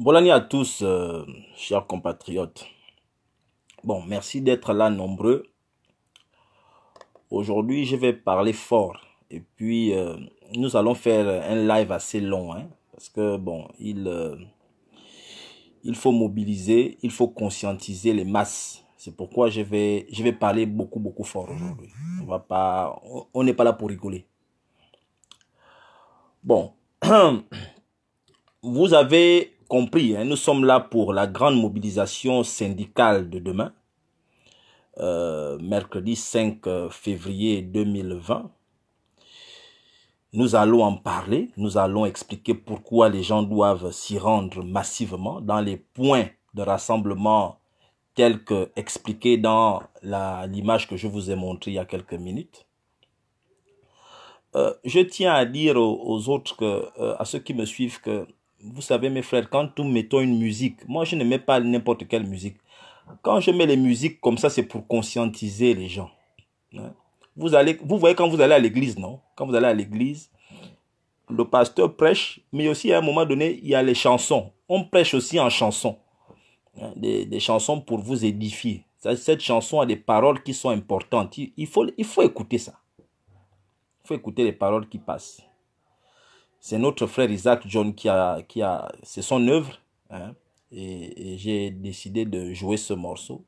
Bonne à tous, euh, chers compatriotes. Bon, merci d'être là nombreux. Aujourd'hui, je vais parler fort. Et puis, euh, nous allons faire un live assez long. Hein, parce que, bon, il, euh, il faut mobiliser, il faut conscientiser les masses. C'est pourquoi je vais, je vais parler beaucoup, beaucoup fort aujourd'hui. On va pas, on n'est pas là pour rigoler. Bon, vous avez compris, hein. nous sommes là pour la grande mobilisation syndicale de demain, euh, mercredi 5 euh, février 2020. Nous allons en parler, nous allons expliquer pourquoi les gens doivent s'y rendre massivement dans les points de rassemblement tels que expliqués dans l'image que je vous ai montrée il y a quelques minutes. Euh, je tiens à dire aux, autres, à ceux qui me suivent, que vous savez mes frères, quand nous mettons une musique, moi je ne mets pas n'importe quelle musique. Quand je mets les musiques comme ça, c'est pour conscientiser les gens. Hein. Vous, allez, vous voyez quand vous allez à l'église, non Quand vous allez à l'église, le pasteur prêche, mais aussi à un moment donné, il y a les chansons. On prêche aussi en chansons. Hein, des, chansons pour vous édifier. Cette chanson a des paroles qui sont importantes. Il faut, il faut écouter ça. Il faut écouter les paroles qui passent c'est notre frère Isaac John qui a, qui a c'est son œuvre. Hein, et, j'ai décidé de jouer ce morceau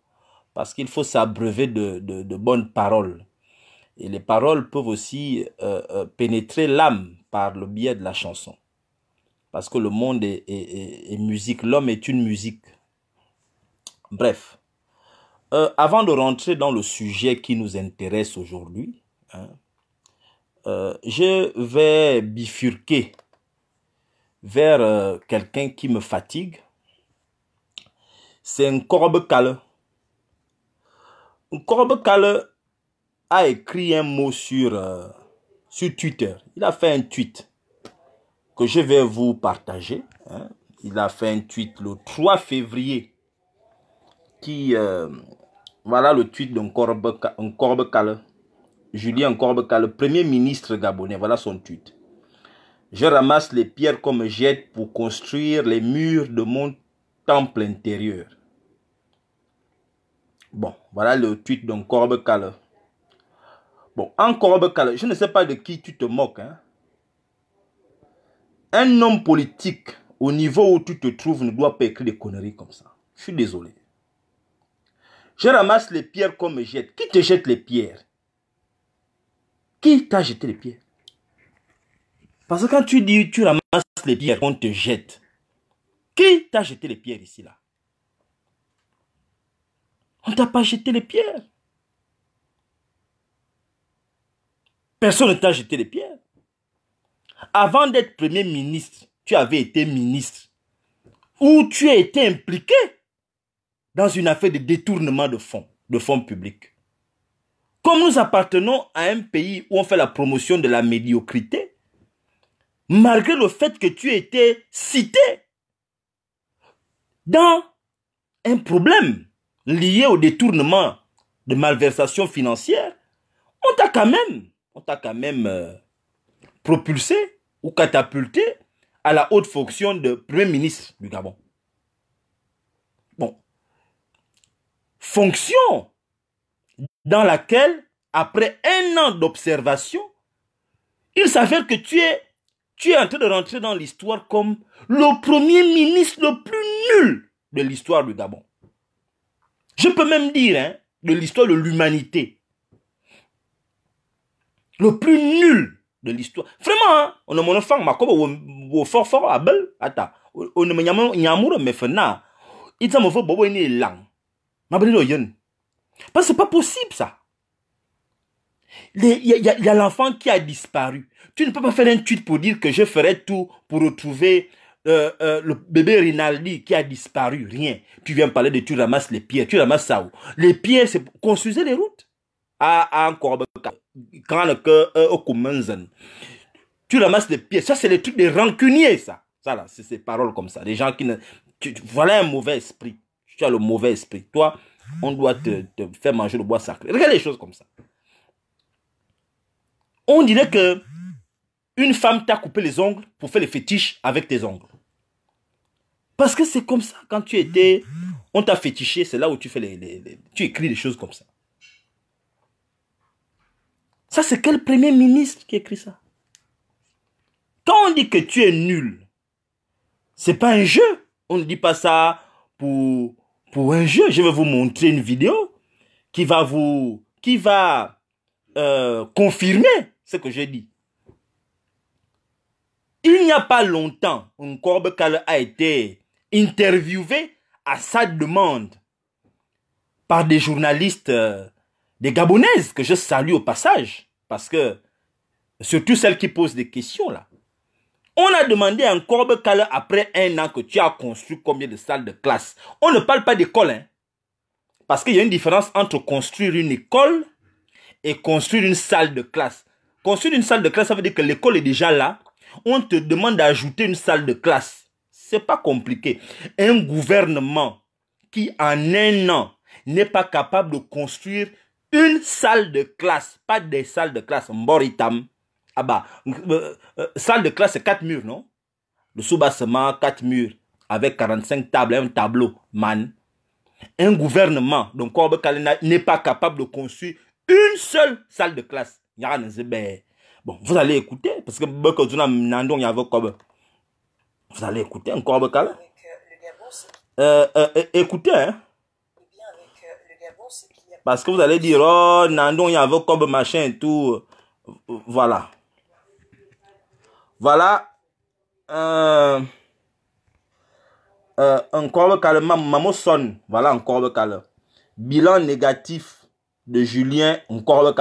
parce qu'il faut s'abreuver de, bonnes paroles. Et les paroles peuvent aussi euh, euh, pénétrer l'âme par le biais de la chanson. Parce que le monde est, musique, l'homme est une musique. Bref, euh, avant de rentrer dans le sujet qui nous intéresse aujourd'hui, hein, euh, je vais bifurquer vers euh, quelqu'un qui me fatigue. C'est un corbe cale. Un corbe a écrit un mot sur, euh, sur Twitter. Il a fait un tweet que je vais vous partager. Hein. Il a fait un tweet le 3 février qui... voilà le tweet d'un corbe, un corbe Julien Corbeca, le premier ministre gabonais. Voilà son tweet. Je ramasse les pierres comme jette pour construire les murs de mon temple intérieur. Bon, voilà le tweet d'un Korbekale. Bon, en je ne sais pas de qui tu te moques. Hein. Un homme politique au niveau où tu te trouves ne doit pas écrire des conneries comme ça. Je suis désolé. Je ramasse les pierres comme me jette. Qui te jette les pierres qui t'a jeté les pierres Parce que quand tu dis tu ramasses les pierres on te jette, qui t'a jeté les pierres ici là On t'a pas jeté les pierres. Personne ne t'a jeté les pierres. Avant d'être premier ministre, tu avais été ministre. Ou tu as été impliqué dans une affaire de détournement de fonds, de fonds publics. Comme nous appartenons à un pays où on fait la promotion de la médiocrité, malgré le fait que tu étais cité dans un problème lié au détournement de malversations financières, on t'a quand même, on t'a quand même euh, propulsé ou catapulté à la haute fonction de Premier ministre du Gabon. Bon. Fonction dans laquelle, après un an d'observation, il s'avère que tu es, tu es en train de rentrer dans l'histoire comme le premier ministre le plus nul de l'histoire du Gabon. Je peux même dire, de l'histoire de l'humanité. Le plus nul de l'histoire. Vraiment, on a mon enfant, ma wo fort abel, ata, on a mon mais fena, il Ma belle parce que c'est pas possible, ça. Il y a, l'enfant qui a disparu. Tu ne peux pas faire un tweet pour dire que je ferai tout pour retrouver euh, euh, le bébé Rinaldi qui a disparu. Rien. Tu viens parler de tu ramasses les pierres. Tu ramasses ça où Les pierres, c'est pour construire les routes. À, encore quand au Tu ramasses les pierres. Ça, c'est le trucs des rancuniers, ça. Ça, là, c'est ces paroles comme ça. Des gens qui ne. Tu, voilà un mauvais esprit. Tu as le mauvais esprit. Toi, on doit te, faire manger le bois sacré. Regarde les choses comme ça. On dirait que une femme t'a coupé les ongles pour faire les fétiches avec tes ongles. Parce que c'est comme ça, quand tu étais, on t'a fétiché, c'est là où tu fais les, tu écris les choses comme ça. Ça, c'est quel premier ministre qui écrit ça Quand on dit que tu es nul, c'est pas un jeu. On ne dit pas ça pour, pour un jeu. Je vais vous montrer une vidéo qui va vous, qui va euh, confirmer ce que j'ai dit. Il n'y a pas longtemps, corbe Kale a été interviewé à sa demande par des journalistes, euh, des Gabonaises, que je salue au passage, parce que, surtout celles qui posent des questions là. On a demandé encore un corbecaler après un an que tu as construit combien de salles de classe. On ne parle pas d'école, hein. Parce qu'il y a une différence entre construire une école et construire une salle de classe. Construire une salle de classe, ça veut dire que l'école est déjà là. On te demande d'ajouter une salle de classe. C'est pas compliqué. Un gouvernement qui, en un an, n'est pas capable de construire une salle de classe, pas des salles de classe, boritam, ah bah, euh, euh, salle de classe, c'est quatre murs, non Le sous-bassement, quatre murs, avec 45 tables, un tableau, man. Un gouvernement, donc Corbe Kalina, n'est pas capable de construire une seule salle de classe. Bon, vous allez écouter, parce que Vous allez écouter un euh, Korbe écoutez, hein. Parce que vous allez dire, oh, Nandon, il y avait comme machin et tout. Voilà. Voilà euh, euh, un, euh, calme. Maman sonne. Voilà un corbe Bilan négatif de Julien, un corbe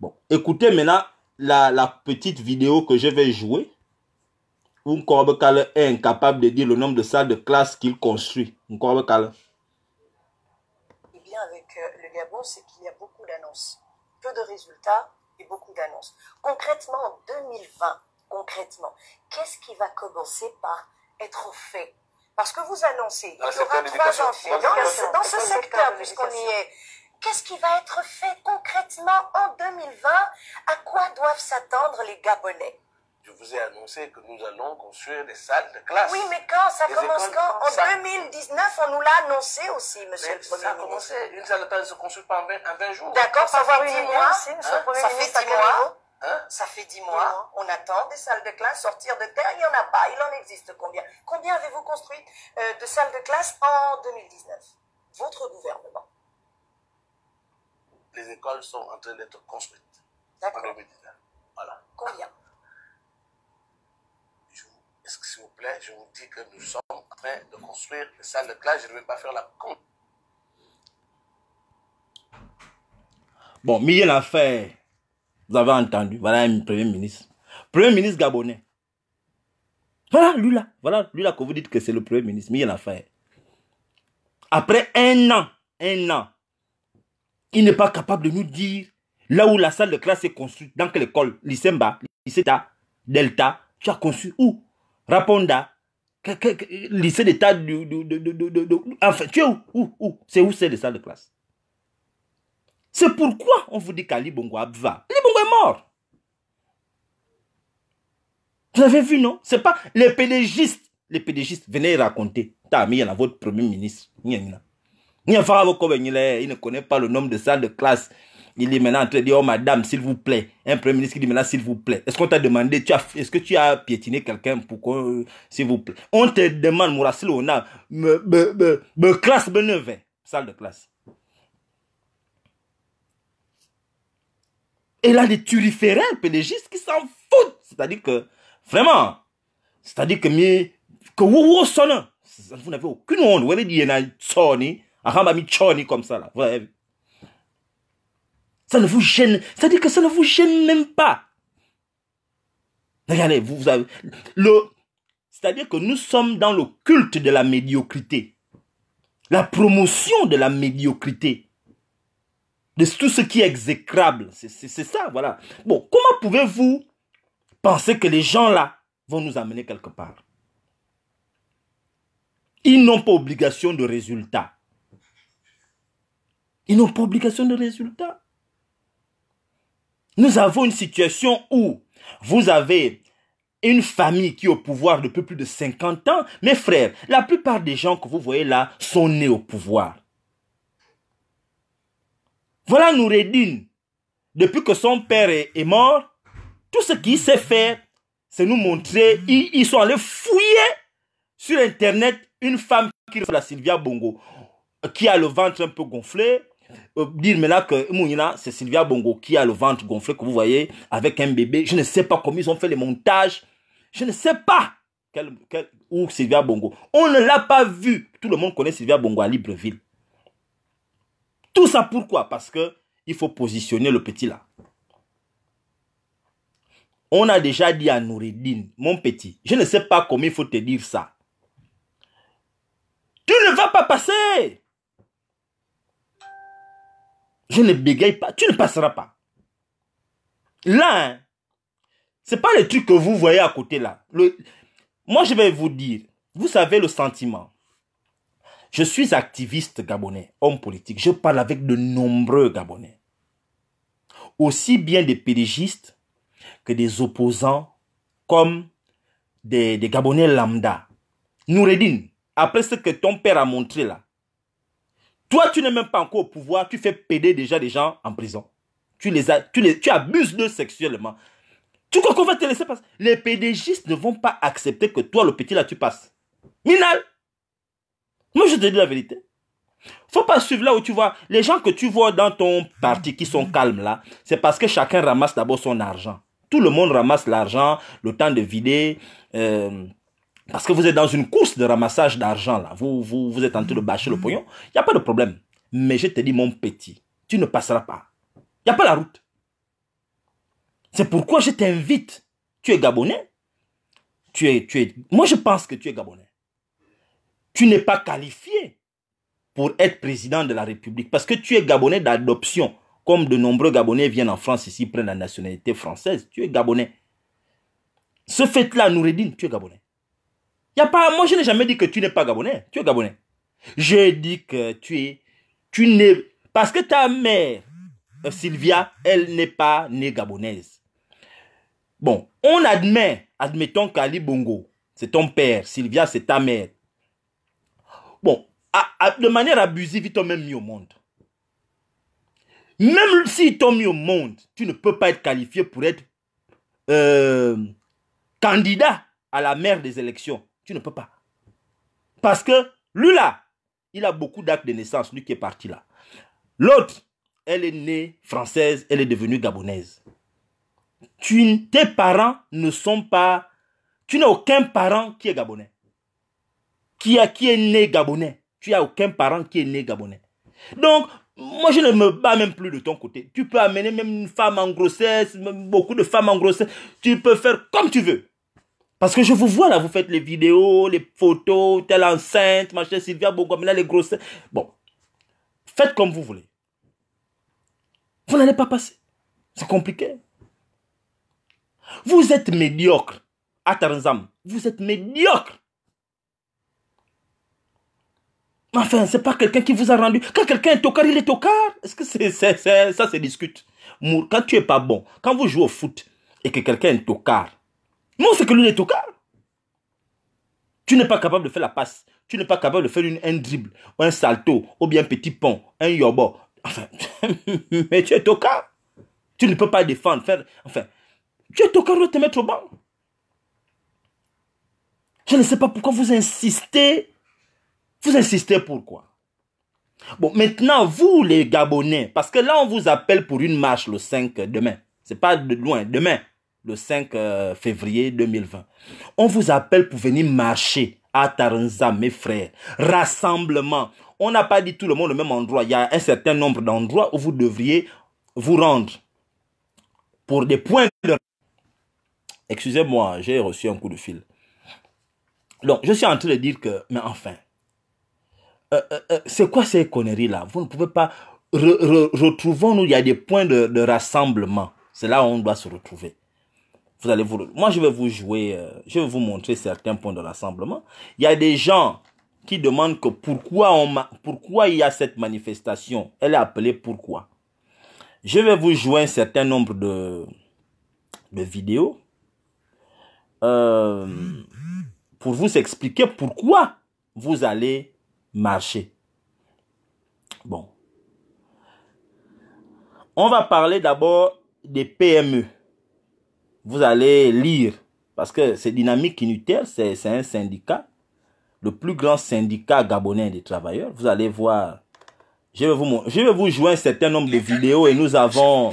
Bon, écoutez maintenant la, la, petite vidéo que je vais jouer. Un corbe est incapable de dire le nombre de salles de classe qu'il construit. Un corbe eh Bien avec euh, le Gabon, c'est qu'il y a beaucoup d'annonces, peu de résultats et beaucoup d'annonces. Concrètement, en 2020, concrètement, qu'est-ce qui va commencer par être fait Parce que vous annoncez, qu'il y ah, aura trois enfants dans, ce secteur, puisqu'on y est. Qu'est-ce qui va être fait concrètement en 2020 À quoi doivent s'attendre les Gabonais je vous ai annoncé que nous allons construire des salles de classe. Oui, mais quand Ça commence quand En 2019, on nous l'a annoncé aussi, monsieur le Premier ça a commencé. Une salle de classe ne se construit pas en 20, jours. D'accord, ça, fait 10 mois. Hein? Ça fait 10 mois. Hein? Ça fait 10 On attend des salles de classe sortir de terre. Il n'y en a pas. Il en existe combien Combien avez-vous construit euh, de salles de classe en 2019 Votre gouvernement. Les écoles sont en train d'être construites. D'accord. En 2019. Voilà. Combien est-ce que, s'il vous plaît, je vous dis que nous sommes en train de construire une salle de classe. Je ne vais pas faire la con. Bon, Miguel a fait, vous avez entendu, voilà un premier ministre. Premier ministre gabonais. Voilà, lui là, voilà, lui là que vous dites que c'est le premier ministre, Miguel a fait. Après un an, un an, il n'est pas capable de nous dire là où la salle de classe est construite, dans quelle école, lycée Mba, Delta, tu as conçu où Raponda, lycée d'État du, Enfin, tu es où, où, C'est où c'est les salles de classe C'est pourquoi on vous dit qu'Ali Bongo va. Ali est mort. Vous avez vu, non C'est pas les pédégistes. Les pédégistes, venaient raconter. T'as mis à votre premier ministre. Il ne connaît pas le nom de salle de classe. Il est maintenant, en train de dire, oh madame, s'il vous plaît. Un premier ministre qui dit maintenant, s'il vous plaît. Est-ce qu'on t'a demandé, tu as, est-ce que tu as piétiné quelqu'un pour qu'on, euh, s'il vous plaît. On te demande, Mourassil, on a, me, me, me, me classe, me salle de classe. Et là, les turiféraires, pélégistes qui s'en foutent. C'est-à-dire que, vraiment, c'est-à-dire que, mais, que wouhou sonne. Vous n'avez aucune honte. Vous avez dit, il y en a Ahamba mi comme ça, là. Vous ça ne vous gêne. C'est-à-dire que ça ne vous gêne même pas. Regardez, vous, avez le. C'est-à-dire que nous sommes dans le culte de la médiocrité. La promotion de la médiocrité. De tout ce qui est exécrable. C'est ça, voilà. Bon, comment pouvez-vous penser que les gens là vont nous amener quelque part Ils n'ont pas obligation de résultat. Ils n'ont pas obligation de résultat. Nous avons une situation où vous avez une famille qui est au pouvoir depuis plus de 50 ans. Mes frères, la plupart des gens que vous voyez là sont nés au pouvoir. Voilà Noureddin. Depuis que son père est mort, tout ce qu'il sait faire, c'est nous montrer. Ils, sont allés fouiller sur Internet une femme qui est la Sylvia Bongo, qui a le ventre un peu gonflé, euh, dire maintenant que Mounina, c'est Sylvia Bongo qui a le ventre gonflé que vous voyez avec un bébé. Je ne sais pas comment ils ont fait les montages. Je ne sais pas où Sylvia Bongo. On ne l'a pas vu. Tout le monde connaît Sylvia Bongo à Libreville. Tout ça pourquoi Parce que il faut positionner le petit là. On a déjà dit à Noureddin, mon petit, je ne sais pas comment il faut te dire ça. Tu ne vas pas passer je ne bégaye pas, tu ne passeras pas. Là, hein, c'est pas le truc que vous voyez à côté là. moi, je vais vous dire, vous savez le sentiment. Je suis activiste gabonais, homme politique. Je parle avec de nombreux Gabonais. Aussi bien des périgistes que des opposants, comme des, des Gabonais lambda. Noureddin, après ce que ton père a montré là, toi, tu n'es même pas encore au pouvoir, tu fais péder déjà des gens en prison. Tu les, as, tu les tu abuses d'eux sexuellement. Tu crois qu'on va te laisser passer Les pédégistes ne vont pas accepter que toi, le petit, là, tu passes. Minal Moi, je te dis la vérité. Faut pas suivre là où tu vois. Les gens que tu vois dans ton parti qui sont calmes là, c'est parce que chacun ramasse d'abord son argent. Tout le monde ramasse l'argent, le temps de vider. Euh, parce que vous êtes dans une course de ramassage d'argent, là. Vous, vous, êtes en train de bâcher le mm. pognon. Il n'y a pas de problème. Mais je te dis, mon petit, tu ne passeras pas. Il n'y a pas la route. C'est pourquoi je t'invite. Tu es gabonais. Tu es, tu es... Moi, je pense que tu es gabonais. Tu n'es pas qualifié pour être président de la République parce que tu es gabonais d'adoption. Comme de nombreux Gabonais viennent en France ici, prennent la nationalité française, tu es gabonais. Ce fait-là, Noureddin, tu es gabonais pas, moi, je n'ai jamais dit que tu n'es pas gabonais. Tu es gabonais. J'ai dit que tu es, tu n'es, parce que ta mère, euh, Sylvia, elle n'est pas née gabonaise. Bon, on admet, admettons qu'Ali Bongo, c'est ton père, Sylvia, c'est ta mère. Bon, de manière abusive, ils t'ont même mis au monde. Même s'ils t'ont mis au monde, tu ne peux pas être qualifié pour être euh, candidat à la mère des élections. Tu ne peux pas. Parce que lui là, il a beaucoup d'actes de naissance, lui qui est parti là. L'autre, elle est née française, elle est devenue gabonaise. Tu, tes parents ne sont pas... Tu n'as aucun parent qui est gabonais. Qui, a, qui est né gabonais. Tu n'as aucun parent qui est né gabonais. Donc, moi, je ne me bats même plus de ton côté. Tu peux amener même une femme en grossesse, beaucoup de femmes en grossesse. Tu peux faire comme tu veux. Parce que je vous vois là, vous faites les vidéos, les photos, telle enceinte, machin, Sylvia là, les grosses. Bon, faites comme vous voulez. Vous n'allez pas passer. C'est compliqué. Vous êtes médiocre. À Tarzam, vous êtes médiocre. Enfin, ce n'est pas quelqu'un qui vous a rendu. Quand quelqu'un est tocard, il est tocard. Est-ce que c'est, c'est, c'est, ça se discute Quand tu n'es pas bon, quand vous jouez au foot et que quelqu'un est tocard, non, c'est que il est cas. Tu n'es pas capable de faire la passe. Tu n'es pas capable de faire un dribble, ou un salto, ou bien un petit pont, un yobo. Enfin, mais tu es tocard. Tu ne peux pas défendre, faire. Enfin, tu es tocard de te mettre au banc. Je ne sais pas pourquoi vous insistez. Vous insistez pourquoi Bon, maintenant, vous les Gabonais, parce que là, on vous appelle pour une marche le 5 demain. C'est pas de loin, demain le 5 euh, février 2020. On vous appelle pour venir marcher à Taranza, mes frères. Rassemblement. On n'a pas dit tout le monde le même endroit. Il y a un certain nombre d'endroits où vous devriez vous rendre pour des points de... Excusez-moi, j'ai reçu un coup de fil. Donc, je suis en train de dire que, mais enfin, euh, euh, c'est quoi ces conneries-là Vous ne pouvez pas... Retrouvons-nous, il y a des points de, de rassemblement. C'est là où on doit se retrouver. Vous allez vous, moi je vais vous jouer, euh, je vais vous montrer certains points de rassemblement. Il y a des gens qui demandent que pourquoi on, pourquoi il y a cette manifestation. Elle est appelée pourquoi. Je vais vous jouer un certain nombre de, de vidéos euh, pour vous expliquer pourquoi vous allez marcher. Bon. On va parler d'abord des PME vous allez lire, parce que c'est Dynamique Inutile, c'est un syndicat, le plus grand syndicat gabonais des travailleurs. Vous allez voir, je vais vous, je vais vous jouer un certain nombre de vidéos et nous avons,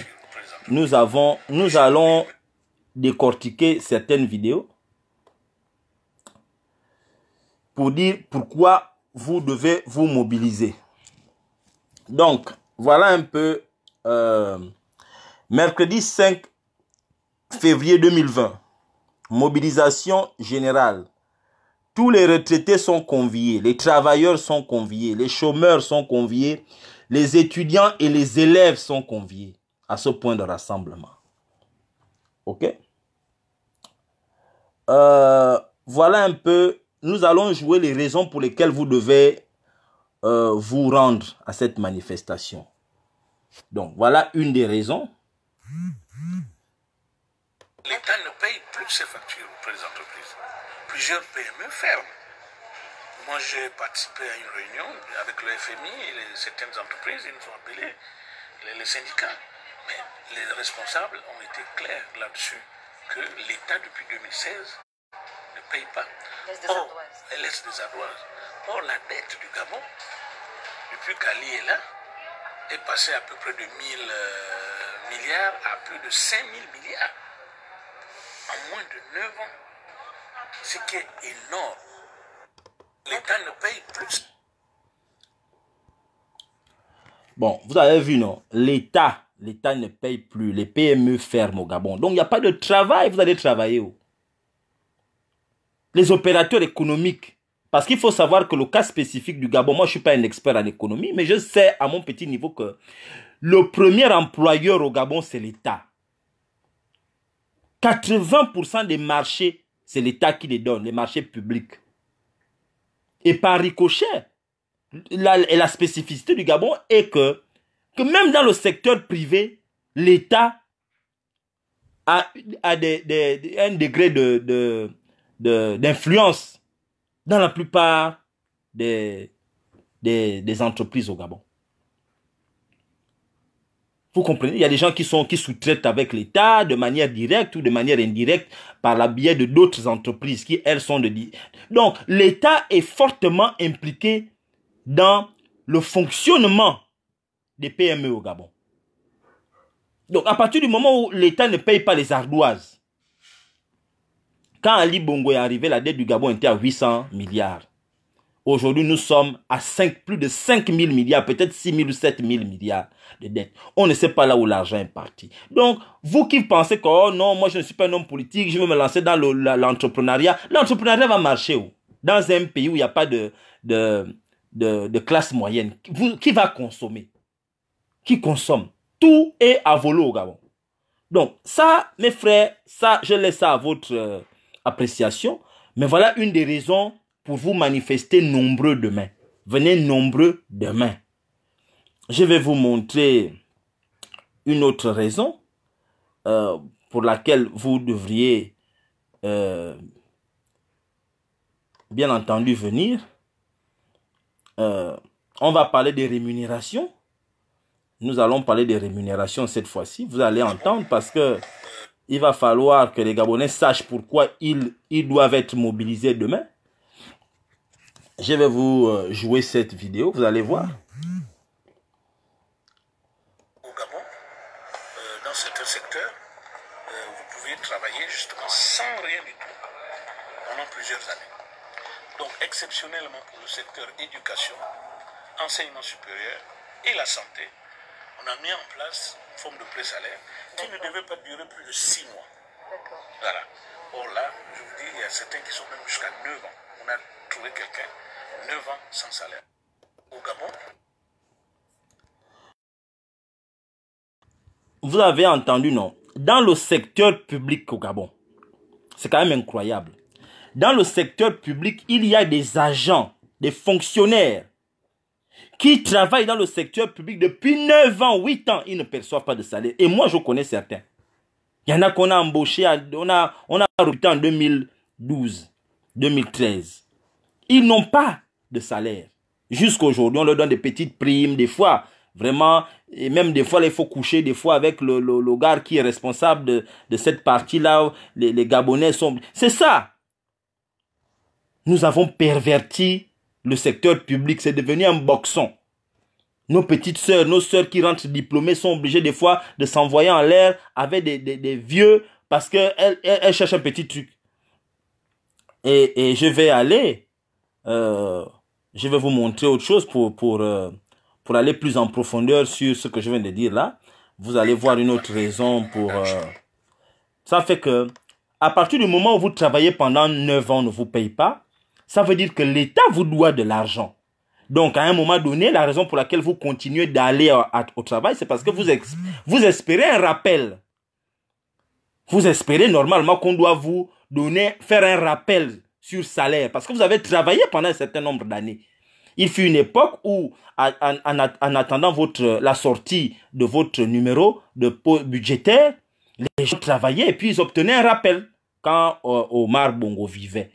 nous avons, nous allons décortiquer certaines vidéos pour dire pourquoi vous devez vous mobiliser. Donc, voilà un peu euh, mercredi 5 février 2020. Mobilisation générale. Tous les retraités sont conviés, les travailleurs sont conviés, les chômeurs sont conviés, les étudiants et les élèves sont conviés à ce point de rassemblement. OK euh, Voilà un peu, nous allons jouer les raisons pour lesquelles vous devez euh, vous rendre à cette manifestation. Donc voilà une des raisons l'État ne paye plus ses factures pour les entreprises. Plusieurs PME ferment. Moi, j'ai participé à une réunion avec le FMI et certaines entreprises, ils nous ont appelé les, syndicats. Mais les responsables ont été clairs là-dessus que l'État, depuis 2016, ne paye pas. elle laisse des ardoises. Or, la dette du Gabon, depuis qu'Ali est là, est passée à peu près de 1000 euh, milliards à plus de 5000 milliards. À moins de 9 ans, ce qui est énorme. L'État ne paye plus. Bon, vous avez vu, non L'État, l'État ne paye plus. Les PME ferment au Gabon. Donc, il n'y a pas de travail, vous allez travailler. Les opérateurs économiques. Parce qu'il faut savoir que le cas spécifique du Gabon, moi je ne suis pas un expert en économie, mais je sais à mon petit niveau que le premier employeur au Gabon, c'est l'État. 80% des marchés, c'est l'État qui les donne, les marchés publics. Et par ricochet, la, la spécificité du Gabon est que, que même dans le secteur privé, l'État a, un degré de, d'influence dans la plupart des, des entreprises au Gabon. Vous comprenez Il y a des gens qui sont qui sous-traitent avec l'État de manière directe ou de manière indirecte par la biais de d'autres entreprises qui elles sont de donc l'État est fortement impliqué dans le fonctionnement des PME au Gabon. Donc à partir du moment où l'État ne paye pas les ardoises, quand Ali Bongo est arrivé, la dette du Gabon était à 800 milliards. Aujourd'hui, nous sommes à 5, plus de 5 000 milliards, peut-être 6 000 ou 7 000 milliards de dettes. On ne sait pas là où l'argent est parti. Donc, vous qui pensez que, oh non, moi je ne suis pas un homme politique, je veux me lancer dans l'entrepreneuriat, l'entrepreneuriat va marcher où Dans un pays où il n'y a pas de, de, de, classe moyenne. Vous, qui va consommer Qui consomme Tout est à voler au Gabon. Donc, ça, mes frères, ça, je laisse ça à votre euh, appréciation. Mais voilà une des raisons pour vous manifester nombreux demain. Venez nombreux demain. Je vais vous montrer une autre raison euh, pour laquelle vous devriez euh, bien entendu venir. Euh, on va parler des rémunérations. Nous allons parler des rémunérations cette fois-ci. Vous allez entendre parce que il va falloir que les Gabonais sachent pourquoi ils, ils doivent être mobilisés demain. Je vais vous euh, jouer cette vidéo, vous allez voir. Au Gabon, euh, dans certains secteurs, euh, vous pouvez travailler justement sans rien du tout pendant plusieurs années. Donc exceptionnellement pour le secteur éducation, enseignement supérieur et la santé, on a mis en place une forme de pré-salaire qui ne devait pas durer plus de six mois. Voilà. Or là, je vous dis, il y a certains qui sont même jusqu'à 9 ans. On a salaire. Vous avez entendu, non Dans le secteur public au Gabon, c'est quand même incroyable. Dans le secteur public, il y a des agents, des fonctionnaires qui travaillent dans le secteur public depuis 9 ans, 8 ans, ils ne perçoivent pas de salaire. Et moi, je connais certains. Il y en a qu'on a embauché, on a, on a en 2012, 2013. Ils n'ont pas de salaire. Jusqu'aujourd'hui, on leur donne des petites primes, des fois, vraiment, et même des fois, il faut coucher, des fois, avec le, le, gars qui est responsable de, cette partie-là, les, les Gabonais sont... C'est ça Nous avons perverti le secteur public, c'est devenu un boxon. Nos petites sœurs, nos sœurs qui rentrent diplômées sont obligées des fois de s'envoyer en l'air avec des, vieux parce qu'elles cherchent un petit truc. Et, et je vais aller euh, je vais vous montrer autre chose pour, pour, euh, pour aller plus en profondeur sur ce que je viens de dire là. Vous allez voir une autre raison pour... Euh, ça fait que, à partir du moment où vous travaillez pendant 9 ans, on ne vous paye pas, ça veut dire que l'État vous doit de l'argent. Donc, à un moment donné, la raison pour laquelle vous continuez d'aller au travail, c'est parce que vous, vous espérez un rappel. Vous espérez normalement qu'on doit vous donner, faire un rappel sur salaire parce que vous avez travaillé pendant un certain nombre d'années. Il fut une époque où, en, en, attendant votre, la sortie de votre numéro de budgétaire, les gens travaillaient et puis ils obtenaient un rappel quand euh, Omar Bongo vivait.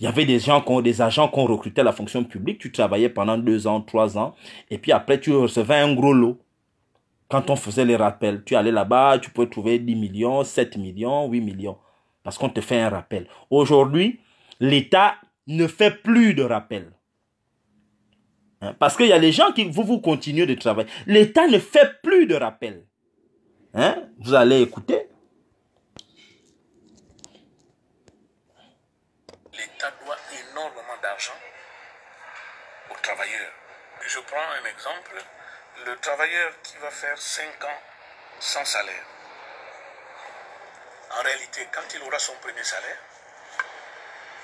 Il y avait des gens, des agents qu'on recrutait à la fonction publique. Tu travaillais pendant deux ans, trois ans. Et puis après, tu recevais un gros lot. Quand on faisait les rappels, tu allais là-bas, tu pouvais trouver 10 millions, 7 millions, 8 millions. Parce qu'on te fait un rappel. Aujourd'hui, l'État ne fait plus de rappel. Hein, parce qu'il y a les gens qui, vous, vous continuez de travailler. L'État ne fait plus de rappel. Hein, vous allez écouter. L'État doit énormément d'argent aux travailleurs. Je prends un exemple. Le travailleur qui va faire 5 ans sans salaire. En réalité, quand il aura son premier salaire,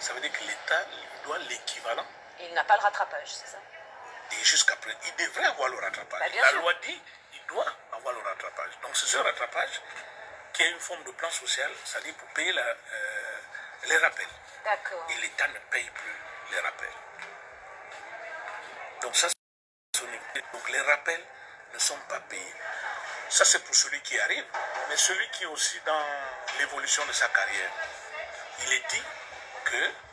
ça veut dire que l'État doit l'équivalent. Il n'a pas le rattrapage, c'est ça Et jusqu'à il devrait avoir le rattrapage. Bah, la loi dit qu'il doit avoir le rattrapage. Donc c'est ce rattrapage qui est une forme de plan social, c'est-à-dire pour payer euh, les rappels. D'accord. Et l'État ne paye plus les rappels. Donc ça, c'est... donc les rappels ne sont pas payés. Ça, c'est pour celui qui arrive, mais celui qui est aussi dans l'évolution de sa carrière. Il est dit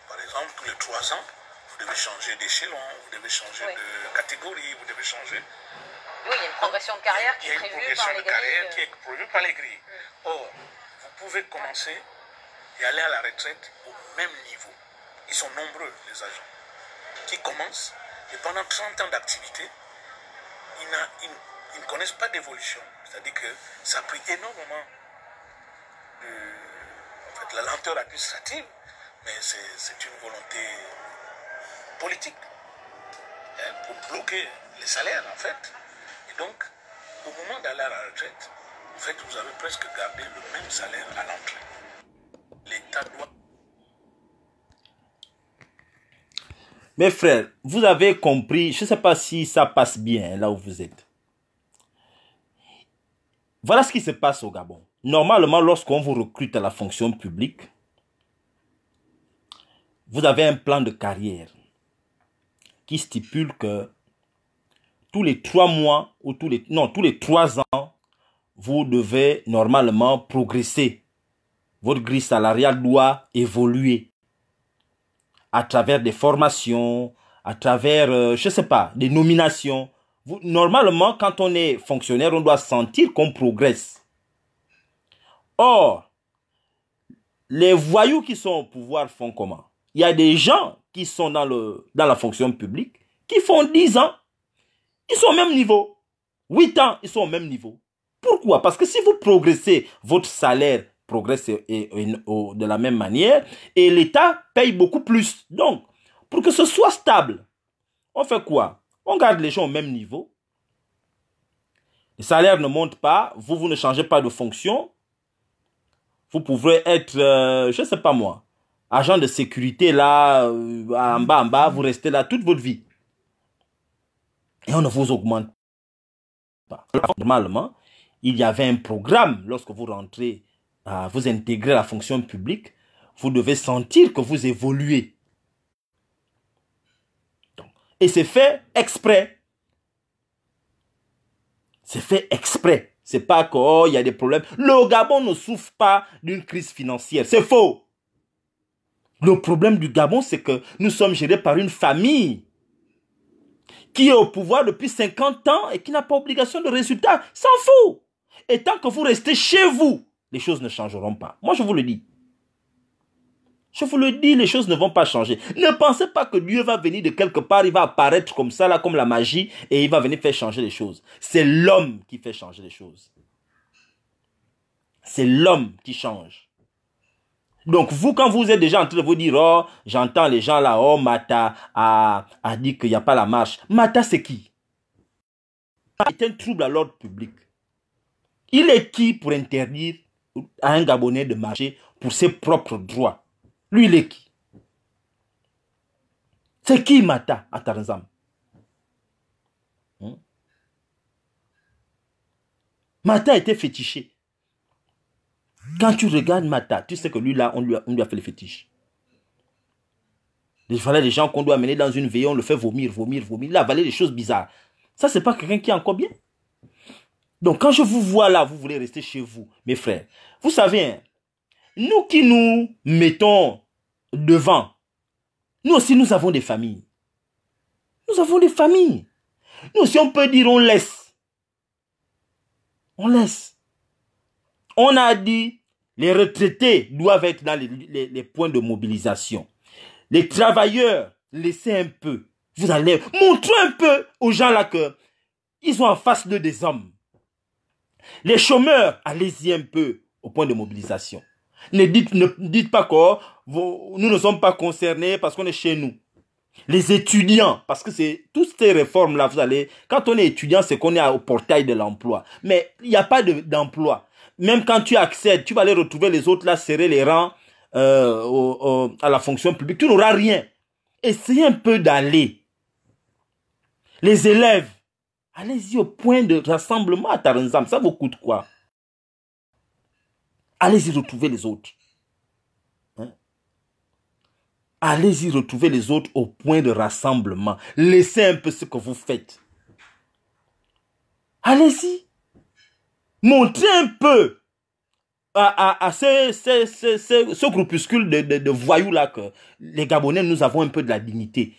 par exemple, tous les trois ans, vous devez changer d'échelon, vous devez changer de catégorie, vous devez changer. Oui, il y a une progression de carrière qui est prévue par les grilles. carrière qui par les Or, vous pouvez commencer et aller à la retraite au même niveau. Ils sont nombreux, les agents, qui commencent et pendant 30 ans d'activité, ils, ne connaissent pas d'évolution. C'est-à-dire que ça a pris énormément de la lenteur administrative mais c'est une volonté politique hein, pour bloquer les salaires en fait. Et donc, au moment d'aller à la retraite, en fait, vous avez presque gardé le même salaire à l'entrée. L'État doit... Mes frères, vous avez compris, je ne sais pas si ça passe bien hein, là où vous êtes. Voilà ce qui se passe au Gabon. Normalement, lorsqu'on vous recrute à la fonction publique, vous avez un plan de carrière qui stipule que tous les trois mois ou tous les non tous les trois ans, vous devez normalement progresser. Votre grille salariale doit évoluer à travers des formations, à travers euh, je sais pas des nominations. normalement, quand on est fonctionnaire, on doit sentir qu'on progresse. Or, les voyous qui sont au pouvoir font comment il y a des gens qui sont dans, le, dans la fonction publique qui font 10 ans. Ils sont au même niveau. 8 ans, ils sont au même niveau. Pourquoi Parce que si vous progressez, votre salaire progresse de la même manière et l'État paye beaucoup plus. Donc, pour que ce soit stable, on fait quoi On garde les gens au même niveau. Les salaires ne montent pas, vous, vous ne changez pas de fonction. Vous pouvez être, euh, je ne sais pas moi, agent de sécurité là, euh, en bas, en bas, vous restez là toute votre vie. Et on ne vous augmente pas. Normalement, il y avait un programme lorsque vous rentrez, vous intégrez la fonction publique, vous devez sentir que vous évoluez. Et c'est fait exprès. C'est fait exprès. C'est pas qu'il oh, y a des problèmes. Le Gabon ne souffre pas d'une crise financière. C'est faux. Le problème du Gabon, c'est que nous sommes gérés par une famille qui est au pouvoir depuis 50 ans et qui n'a pas obligation de résultat. S'en fout. Et tant que vous restez chez vous, les choses ne changeront pas. Moi, je vous le dis. Je vous le dis, les choses ne vont pas changer. Ne pensez pas que Dieu va venir de quelque part, il va apparaître comme ça, là, comme la magie, et il va venir faire changer les choses. C'est l'homme qui fait changer les choses. C'est l'homme qui change. Donc vous, quand vous êtes déjà en train de vous dire, oh, j'entends les gens là, oh, Mata a, dit qu'il n'y a pas la marche. Mata, c'est qui C'est un trouble à l'ordre public. Il est qui pour interdire à un Gabonais de marcher pour ses propres droits Lui, il est qui C'est qui Mata à Tarzan hmm? Mata était fétiché. Quand tu regardes Mata, tu sais que lui-là, on, lui a fait le fétiche. Il fallait des gens qu'on doit amener dans une veillon, on le fait vomir, vomir, vomir. Il a des choses bizarres. Ça, n'est pas quelqu'un qui est encore bien. Donc, quand je vous vois là, vous voulez rester chez vous, mes frères. Vous savez, hein, nous qui nous mettons devant, nous aussi, nous avons des familles. Nous avons des familles. Nous aussi, on peut dire, on laisse. On laisse. On a dit, les retraités doivent être dans les, points de mobilisation. Les travailleurs, laissez un peu. Vous allez montrer un peu aux gens là que ils ont en face d'eux des hommes. Les chômeurs, allez-y un peu au point de mobilisation. Ne dites, ne dites pas que oh, nous ne sommes pas concernés parce qu'on est chez nous. Les étudiants, parce que c'est toutes ces réformes-là, vous allez, quand on est étudiant, c'est qu'on est au portail de l'emploi. Mais il n'y a pas d'emploi même quand tu accèdes, tu vas aller retrouver les autres là, serrer les rangs euh, à la fonction publique. Tu n'auras rien. Essayez un peu d'aller. Les élèves, allez-y au point de rassemblement à Taranzam. Ça vous coûte quoi Allez-y retrouver les autres. Hein? Allez-y retrouver les autres au point de rassemblement. Laissez un peu ce que vous faites. Allez-y. Montrez un peu à, à, ce, ce, groupuscule de, voyous-là que les Gabonais, nous avons un peu de la dignité.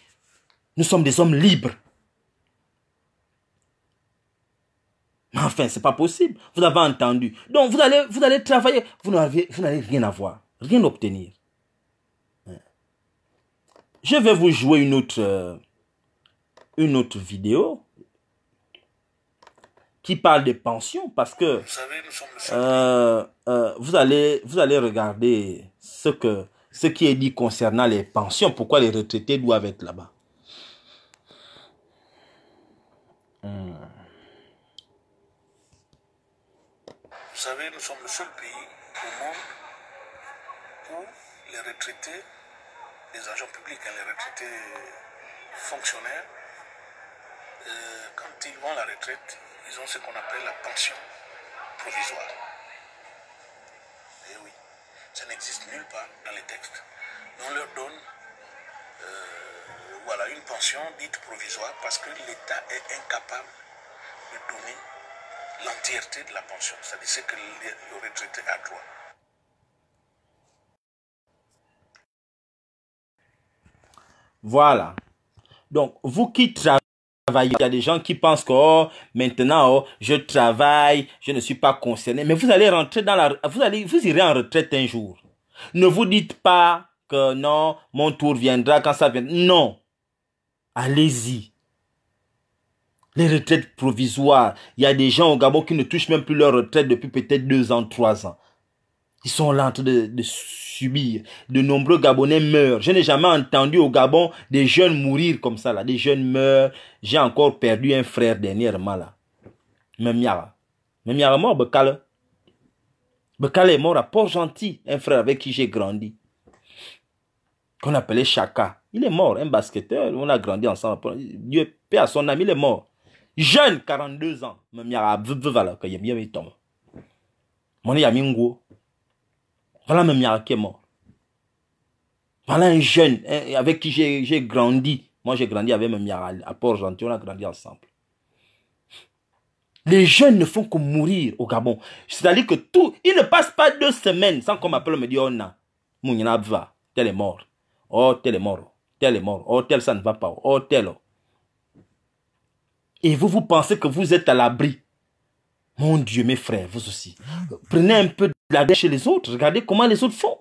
Nous sommes des hommes libres. Mais enfin, n'est pas possible. Vous avez entendu. Donc, vous allez, vous allez travailler. Vous vous n'allez rien avoir. Rien obtenir. Hein. Je vais vous jouer une autre, euh, une autre vidéo qui parle des pensions, parce que euh, euh, vous, allez vous allez regarder ce que ce qui est dit concernant les pensions pourquoi les retraités doivent être là-bas hmm. vous savez nous sommes le seul pays au monde où les retraités les agents publics hein, les retraités fonctionnaires euh, quand ils vont à la retraite ils ont ce qu'on appelle la pension provisoire. Eh oui, ça n'existe nulle part dans les textes. on leur donne euh, une pension dite provisoire parce que l'État est incapable de donner l'entièreté de la pension, c'est-à-dire ce que le retraité a droit. Voilà. Donc, vous qui il y a des gens qui pensent que oh, maintenant oh, je travaille, je ne suis pas concerné. Mais vous allez rentrer dans la, vous allez, vous irez en retraite un jour. Ne vous dites pas que non, mon tour viendra quand ça vient Non, allez-y. Les retraites provisoires. Il y a des gens au Gabon qui ne touchent même plus leur retraite depuis peut-être deux ans, trois ans. Ils sont là en train de, subir. De nombreux Gabonais meurent. Je n'ai jamais entendu au Gabon des jeunes mourir comme ça là. Des jeunes meurent. J'ai encore perdu un frère dernièrement là. Même Yara. Même est mort, Bekale. est mort à Port-Gentil, un frère avec qui j'ai grandi. Qu'on appelait Chaka. Il est mort, un basketteur. On a grandi ensemble. Dieu paix à son ami, il est mort. Jeune, 42 ans. Même Mon ami voilà Memia qui est mort. Voilà un jeune hein, avec qui j'ai grandi. Moi, j'ai grandi avec même à Port-Gentil, on a grandi ensemble. Les jeunes ne font que mourir au Gabon. C'est-à-dire que tout, ils ne passent pas deux semaines sans qu'on m'appelle, et me dit, oh non, va, tel est mort. Oh, tel est mort. Tel est mort. Oh, tel, ça ne va pas. Oh, tel. Et vous, vous pensez que vous êtes à l'abri. Mon Dieu, mes frères, vous aussi. Prenez un peu chez les autres. Regardez comment les autres font.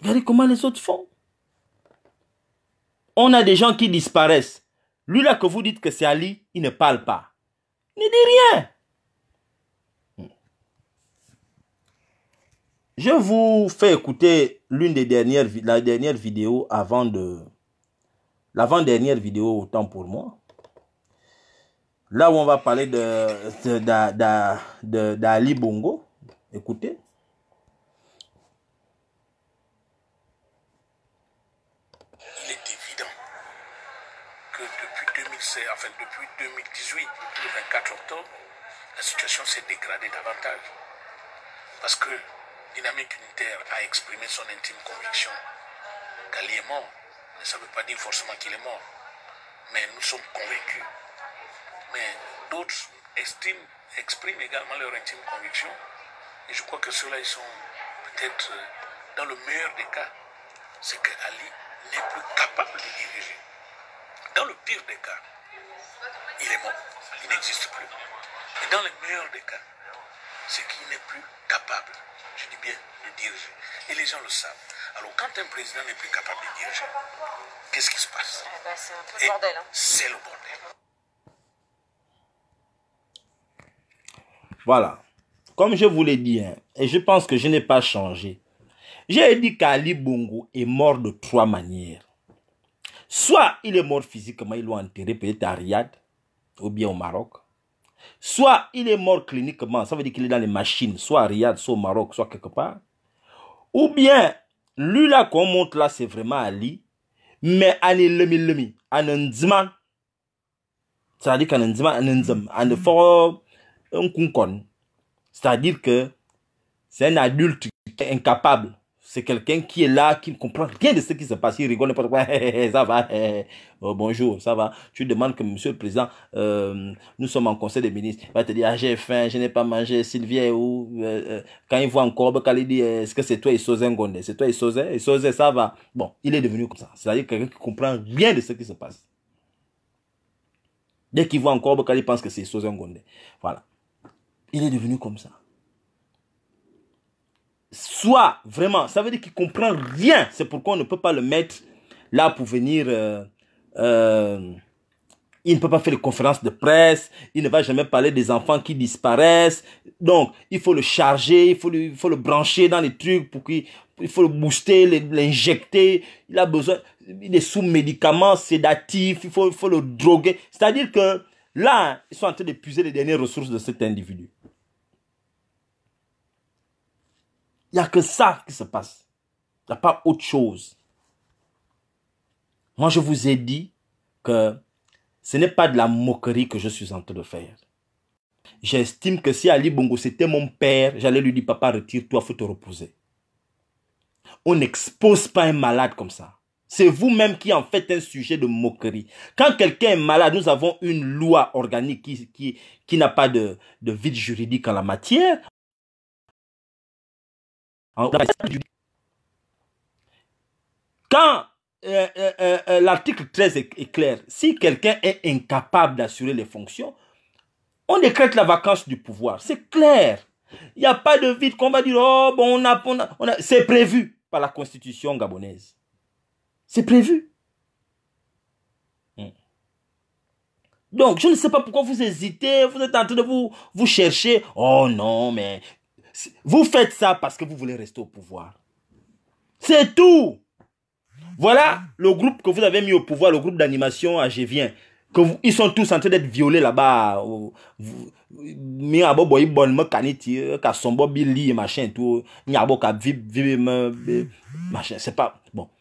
Regardez comment les autres font. On a des gens qui disparaissent. Lui là que vous dites que c'est Ali, il ne parle pas. Il ne dit rien. Je vous fais écouter l'une des dernières, la dernière vidéo avant de, l'avant-dernière vidéo, autant pour moi. Là où on va parler de, d'Ali Bongo, écoutez. Il est évident que depuis depuis 2018, le 24 octobre, la situation s'est dégradée davantage. Parce que Dynamique Unitaire a exprimé son intime conviction qu'Ali est mort. ça ne veut pas dire forcément qu'il est mort. Mais nous sommes convaincus mais d'autres estiment, expriment également leur intime conviction. Et je crois que ceux-là, ils sont peut-être, euh, dans le meilleur des cas, c'est que Ali n'est plus capable de diriger. Dans le pire des cas, il est mort, il n'existe plus. Et dans le meilleur des cas, c'est qu'il n'est plus capable, je dis bien, de diriger. Et les gens le savent. Alors quand un président n'est plus capable de diriger, qu'est-ce qui se passe eh ben, hein. C'est le bordel. C'est le bordel. Voilà. Comme je vous l'ai dit, et je pense que je n'ai pas changé, j'ai dit qu'Ali Bongo est mort de trois manières. Soit il est mort physiquement, ils l'ont enterré peut-être à Riyad ou bien au Maroc. Soit il est mort cliniquement, ça veut dire qu'il est dans les machines, soit à Riyad, soit au Maroc, soit quelque part. Ou bien, lui là qu'on montre là, c'est vraiment Ali, mais Ali Lemi Lemi, Anandima. Ça veut dire un kunkon. C'est-à-dire que c'est un adulte qui incapable. C'est quelqu'un qui est là, qui ne comprend rien de ce qui se passe. Il rigole n'importe quoi. Eh, eh, ça va. Eh, oh, bonjour, ça va. Tu demandes que Monsieur le Président, euh, nous sommes en Conseil des ministres. Il va te dire, ah, j'ai faim, je n'ai pas mangé. Sylvie ou euh, euh, quand il voit encore, corbe, quand il dit, est-ce que c'est toi et C'est toi et Sozé ça va. Bon, il est devenu comme ça. C'est-à-dire quelqu'un qui comprend rien de ce qui se passe. Dès qu'il voit encore, corbe, quand il pense que c'est Sozengonde. Voilà il est devenu comme ça. Soit vraiment, ça veut dire qu'il comprend rien. C'est pourquoi on ne peut pas le mettre là pour venir. Euh, euh, il ne peut pas faire les conférences de presse. Il ne va jamais parler des enfants qui disparaissent. Donc, il faut le charger, il faut le, faut le brancher dans les trucs pour qu'il il faut le booster, l'injecter. Il a besoin sous-médicaments sédatifs. Il faut, il faut le droguer. C'est-à-dire que là, ils sont en train d'épuiser les dernières ressources de cet individu. Il n'y a que ça qui se passe. Il n'y a pas autre chose. Moi, je vous ai dit que ce n'est pas de la moquerie que je suis en train de faire. J'estime que si Ali Bongo c'était mon père, j'allais lui dire, papa, retire-toi, faut te reposer. On n'expose pas un malade comme ça. C'est vous-même qui en faites un sujet de moquerie. Quand quelqu'un est malade, nous avons une loi organique qui, qui, n'a pas de, de vide juridique en la matière. Quand euh, euh, euh, l'article 13 est, clair, si quelqu'un est incapable d'assurer les fonctions, on décrète la vacance du pouvoir. C'est clair. Il n'y a pas de vide qu'on va dire, oh, C'est prévu par la constitution gabonaise. C'est prévu. Hmm. Donc, je ne sais pas pourquoi vous hésitez, vous êtes en train de vous, vous chercher. Oh non, mais vous faites ça parce que vous voulez rester au pouvoir. C'est tout. Voilà le groupe que vous avez mis au pouvoir, le groupe d'animation à Je ils sont tous en train d'être violés là-bas.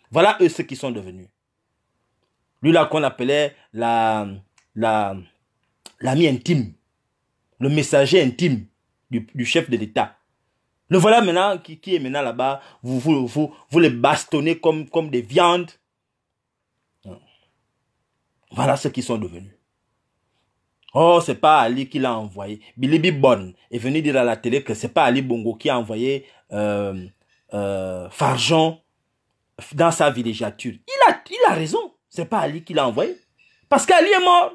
Voilà eux ceux qui sont devenus. Lui là qu'on appelait la la l'ami intime, le messager intime du chef de l'État. Le voilà maintenant qui, est maintenant là-bas. Vous, vous, bastonnez comme, comme des viandes. Voilà ce qu'ils sont devenus. Oh, c'est pas Ali qui l'a envoyé. Bilibi Bonne est venu dire à la télé que c'est pas Ali Bongo qui a envoyé euh, euh, Farjon dans sa villégiature. Il a, il a raison. C'est pas Ali qui l'a envoyé. Parce qu'Ali est mort.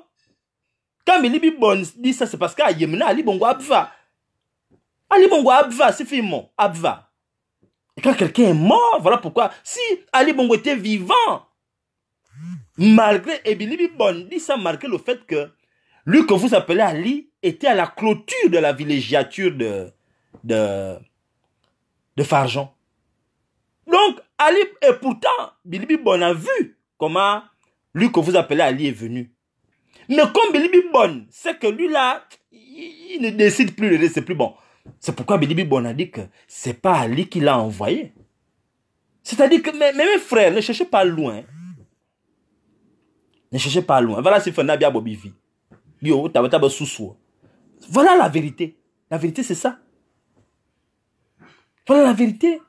Quand Bilibi Bonne dit ça, c'est parce qu'à maintenant Ali Bongo a ah, Ali Bongo Abva, c'est fim, Abva. Et quand quelqu'un est mort, voilà pourquoi. Si Ali Bongo était vivant, malgré Ebilibi eh dit ça malgré le fait que lui que vous appelez Ali était à la clôture de la villégiature de, de, de Donc, Ali, et pourtant, Bilibi Bon a vu comment lui que vous appelez Ali est venu. Mais comme Bilibi Bon sait que lui là, il, ne décide plus, de ne plus bon. C'est pourquoi Bidibi Bon a dit que c'est pas Ali qui l'a envoyé. C'est-à-dire que mes, frères, ne cherchez pas loin. Ne cherchez pas loin. Voilà si Bobivi. Voilà la vérité. La vérité, c'est ça. Voilà la vérité.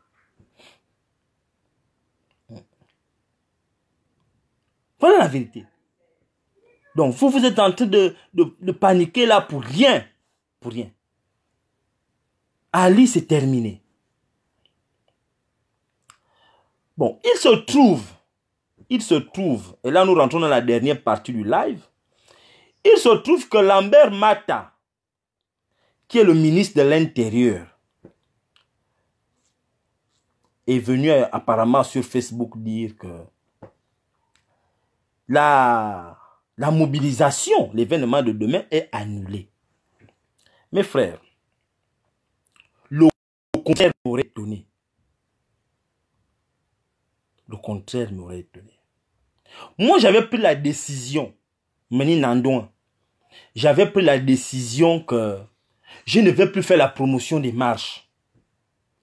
Voilà la vérité. Donc, vous, vous êtes en train de, de paniquer là pour rien. Pour rien. Ali, c'est terminé. Bon, il se trouve, il se trouve, et là nous rentrons dans la dernière partie du live, il se trouve que Lambert Mata, qui est le ministre de l'Intérieur, est venu euh, apparemment sur Facebook dire que la, la mobilisation, l'événement de demain est annulé. Mes frères, contraire m'aurait donné. Le contraire m'aurait donné. Moi, j'avais pris la décision, menin Nandon, j'avais pris la décision que je ne vais plus faire la promotion des marches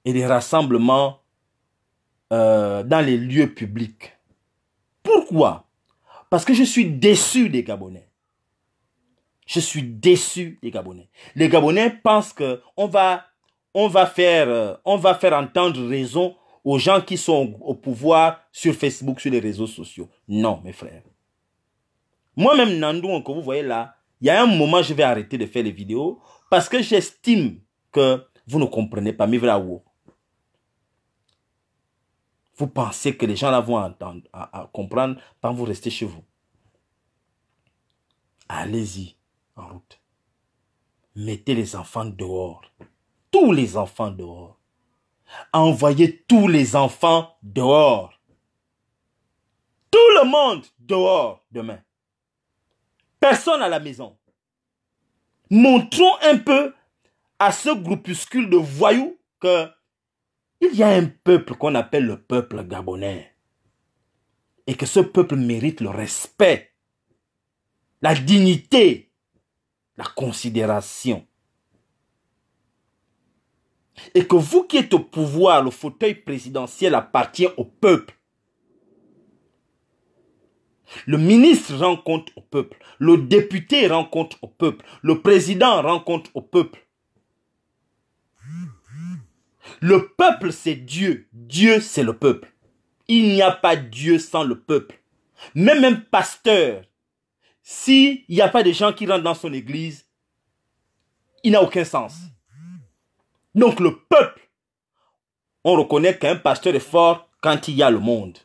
et des rassemblements euh, dans les lieux publics. Pourquoi Parce que je suis déçu des Gabonais. Je suis déçu des Gabonais. Les Gabonais pensent qu'on va on va faire, euh, on va faire entendre raison aux gens qui sont au pouvoir sur Facebook, sur les réseaux sociaux. Non, mes frères. Moi-même, Nandou, hein, que vous voyez là, il y a un moment, je vais arrêter de faire les vidéos parce que j'estime que vous ne comprenez pas. vous pensez que les gens là vont entendre, à, comprendre quand vous restez chez vous. Allez-y, en route. Mettez les enfants dehors tous les enfants dehors. Envoyez tous les enfants dehors. Tout le monde dehors demain. Personne à la maison. Montrons un peu à ce groupuscule de voyous que il y a un peuple qu'on appelle le peuple gabonais. Et que ce peuple mérite le respect, la dignité, la considération et que vous qui êtes au pouvoir, le fauteuil présidentiel appartient au peuple. Le ministre rend compte au peuple, le député rend compte au peuple, le président rend compte au peuple. Le peuple, c'est Dieu. Dieu, c'est le peuple. Il n'y a pas Dieu sans le peuple. Même un pasteur, s'il n'y a pas de gens qui rentrent dans son église, il n'a aucun sens. Donc le peuple, on reconnaît qu'un pasteur est fort quand il y a le monde.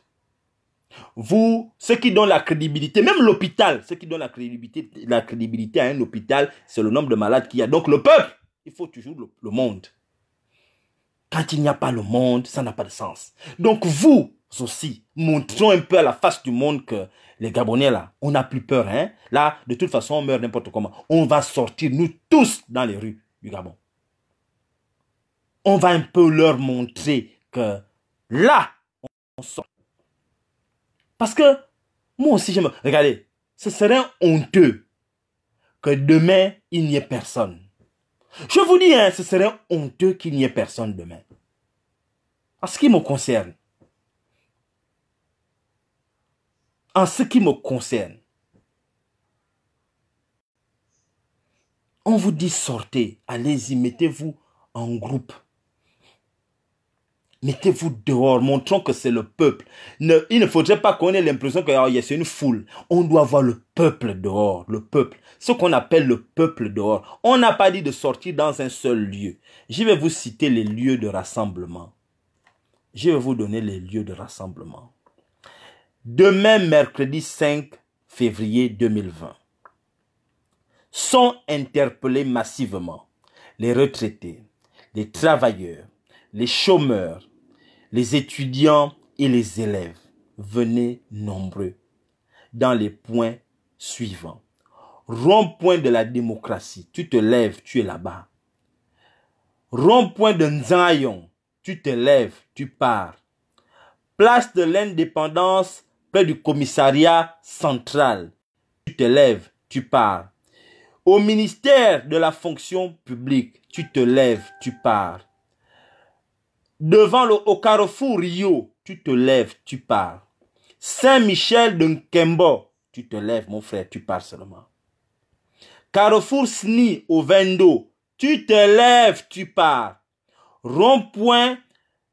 Vous, ce qui donne la crédibilité, même l'hôpital, ceux qui donnent la crédibilité, la crédibilité à un hôpital, c'est le nombre de malades qu'il y a. Donc le peuple, il faut toujours le, monde. Quand il n'y a pas le monde, ça n'a pas de sens. Donc vous aussi, montrons un peu à la face du monde que les Gabonais là, on n'a plus peur. Hein. Là, de toute façon, on meurt n'importe comment. On va sortir, nous tous, dans les rues du Gabon on va un peu leur montrer que là, on sort. Parce que moi aussi, me... Regardez, ce serait honteux que demain, il n'y ait personne. Je vous dis, hein, ce serait honteux qu'il n'y ait personne demain. En ce qui me concerne, en ce qui me concerne, on vous dit sortez, allez-y, mettez-vous en groupe. Mettez-vous dehors, montrons que c'est le peuple. il ne faudrait pas qu'on ait l'impression que ah, c'est une foule. On doit voir le peuple dehors, le peuple. Ce qu'on appelle le peuple dehors. On n'a pas dit de sortir dans un seul lieu. Je vais vous citer les lieux de rassemblement. Je vais vous donner les lieux de rassemblement. Demain, mercredi 5 février 2020, sont interpellés massivement les retraités, les travailleurs, les chômeurs, les étudiants et les élèves. Venez nombreux dans les points suivants. Rond-point de la démocratie, tu te lèves, tu es là-bas. Rond-point de Nzayon, tu te lèves, tu pars. Place de l'indépendance, près du commissariat central, tu te lèves, tu pars. Au ministère de la fonction publique, tu te lèves, tu pars. Devant le carrefour Rio, tu te lèves, tu pars. Saint-Michel de Nkembo, tu te lèves, mon frère, tu pars seulement. Carrefour Sni au Vendo, tu te lèves, tu pars. Rond-point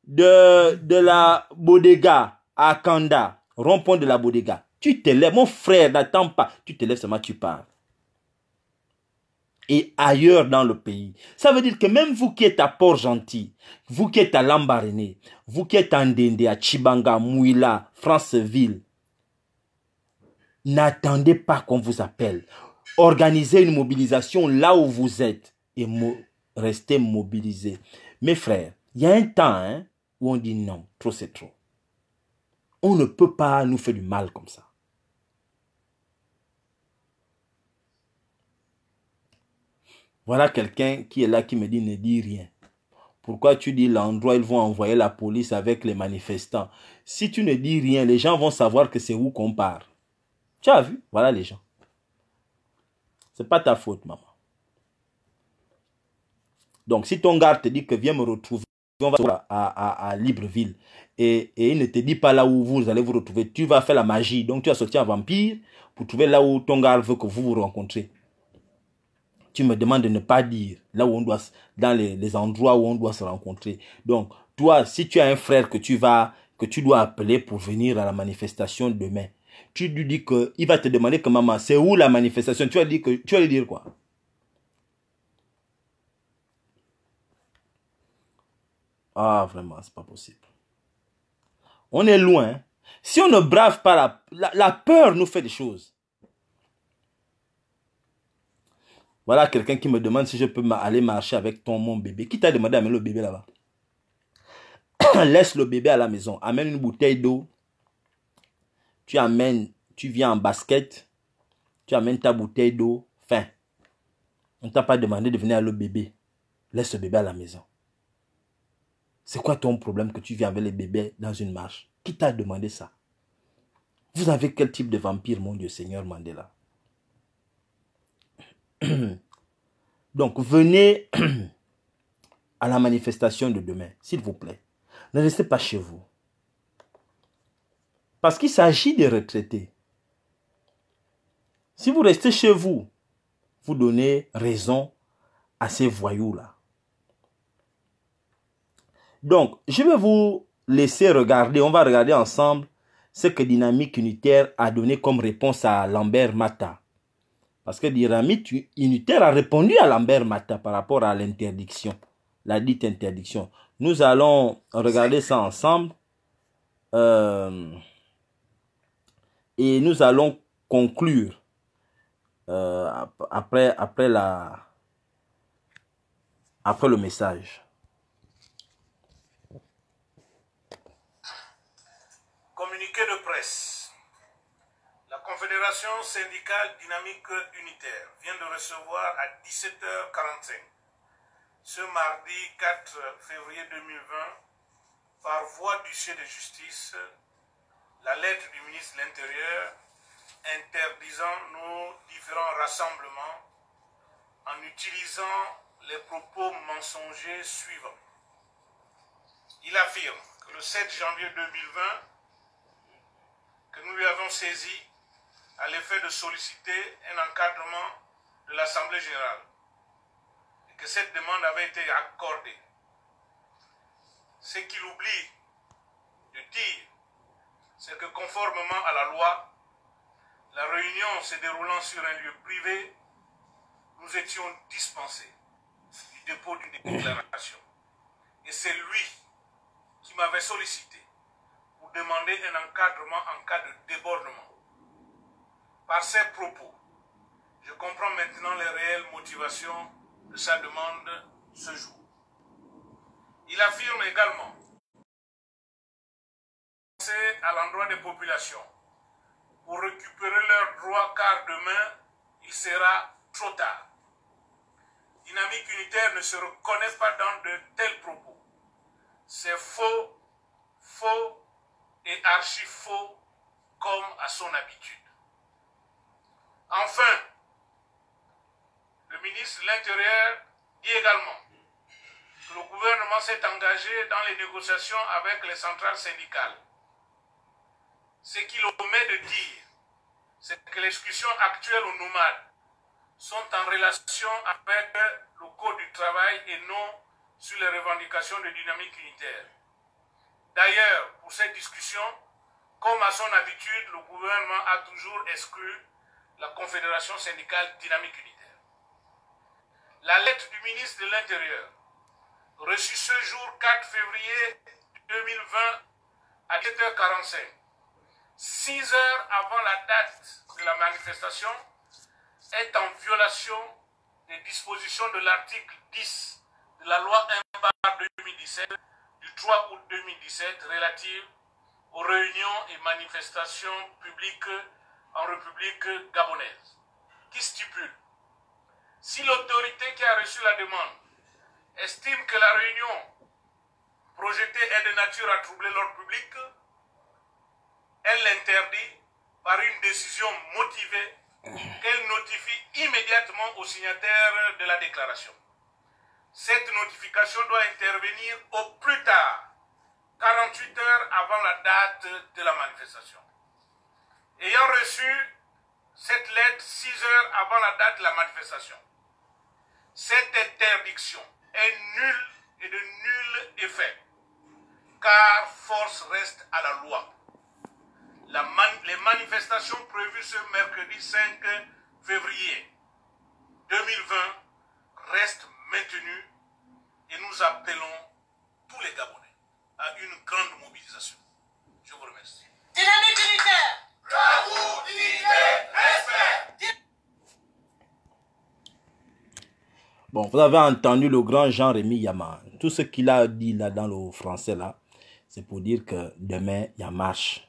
de, de la bodega à Kanda, rond-point de la bodega. Tu te lèves, mon frère, n'attends pas. Tu te lèves seulement, tu pars et ailleurs dans le pays. Ça veut dire que même vous qui êtes à Port-Gentil, vous qui êtes à Lambaréné, vous qui êtes à Dende, à Chibanga, Mouila, Franceville, n'attendez pas qu'on vous appelle. Organisez une mobilisation là où vous êtes et restez mobilisés. Mes frères, il y a un temps hein, où on dit non, trop c'est trop. On ne peut pas nous faire du mal comme ça. Voilà quelqu'un qui est là qui me dit ne dis rien. Pourquoi tu dis l'endroit, ils vont envoyer la police avec les manifestants. Si tu ne dis rien, les gens vont savoir que c'est où qu'on part. Tu as vu Voilà les gens. C'est pas ta faute, maman. Donc, si ton gars te dit que viens me retrouver, on va à, à, Libreville, et, et, il ne te dit pas là où vous allez vous retrouver, tu vas faire la magie. Donc, tu as sorti un vampire pour trouver là où ton gars veut que vous vous rencontrez tu me demandes de ne pas dire là où on doit, dans les, endroits où on doit se rencontrer. Donc, toi, si tu as un frère que tu vas, que tu dois appeler pour venir à la manifestation demain, tu lui dis que, il va te demander que maman, c'est où la manifestation? Tu vas lui dire que, tu dire quoi? Ah, vraiment, c'est pas possible. On est loin. Si on ne brave pas la peur nous fait des choses. Voilà quelqu'un qui me demande si je peux aller marcher avec ton mon bébé. Qui t'a demandé d'amener le bébé là-bas Laisse le bébé à la maison. Amène une bouteille d'eau. Tu amènes, tu viens en basket. Tu amènes ta bouteille d'eau. Fin. On ne t'a pas demandé de venir à le bébé. Laisse le bébé à la maison. C'est quoi ton problème que tu viens avec le bébé dans une marche Qui t'a demandé ça Vous avez quel type de vampire, mon Dieu Seigneur Mandela Donc, venez à la manifestation de demain, s'il vous plaît. Ne restez pas chez vous. Parce qu'il s'agit des retraités. Si vous restez chez vous, vous donnez raison à ces voyous-là. Donc, je vais vous laisser regarder, on va regarder ensemble ce que Dynamique Unitaire a donné comme réponse à Lambert Mata. Parce que Diramit unitaire a répondu à Lambert Mata par rapport à l'interdiction, la dite interdiction. Nous allons regarder ça ensemble euh, et nous allons conclure euh, après, après, la, après le message. Communiqué de presse syndicale dynamique unitaire vient de recevoir à 17h45, ce mardi 4 février 2020, par voie du chef de justice, la lettre du ministre de l'Intérieur interdisant nos différents rassemblements en utilisant les propos mensongers suivants. Il affirme que le 7 janvier 2020, que nous lui avons saisi à l'effet de solliciter un encadrement de l'Assemblée générale et que cette demande avait été accordée. Ce qu'il oublie de dire, c'est que conformément à la loi, la réunion se déroulant sur un lieu privé, nous étions dispensés du dépôt d'une déclaration. Et c'est lui qui m'avait sollicité pour demander un encadrement en cas de débordement par ces propos, je comprends maintenant les réelles motivations de sa demande ce jour. Il affirme également à l'endroit des populations pour récupérer leurs droits car demain, il sera trop tard. Dynamique unitaire ne se reconnaît pas dans de tels propos. C'est faux, faux et archi faux comme à son habitude. Enfin, le ministre de l'Intérieur dit également que le gouvernement s'est engagé dans les négociations avec les centrales syndicales. Ce qu'il omet de dire, c'est que les discussions actuelles au nomades sont en relation avec le Code du travail et non sur les revendications de dynamique unitaire. D'ailleurs, pour cette discussion, comme à son habitude, le gouvernement a toujours exclu la Confédération syndicale dynamique unitaire. La lettre du ministre de l'Intérieur, reçue ce jour 4 février 2020 à 7h45, 6 heures avant la date de la manifestation, est en violation des dispositions de l'article 10 de la loi 1 2017 du 3 août 2017 relative aux réunions et manifestations publiques en République gabonaise, qui stipule si l'autorité qui a reçu la demande estime que la réunion projetée est de nature à troubler l'ordre public, elle l'interdit par une décision motivée qu'elle notifie immédiatement au signataire de la déclaration. Cette notification doit intervenir au plus tard, 48 heures avant la date de la manifestation ayant reçu cette lettre 6 heures avant la date de la manifestation. Cette interdiction est nulle et de nul effet, car force reste à la loi. les manifestations prévues ce mercredi 5 février 2020 restent maintenues et nous appelons tous les Gabonais à une grande mobilisation. Je vous remercie. Bon, vous avez entendu le grand jean rémi Yama. Tout ce qu'il a dit là dans le français là, c'est pour dire que demain, il y a marche.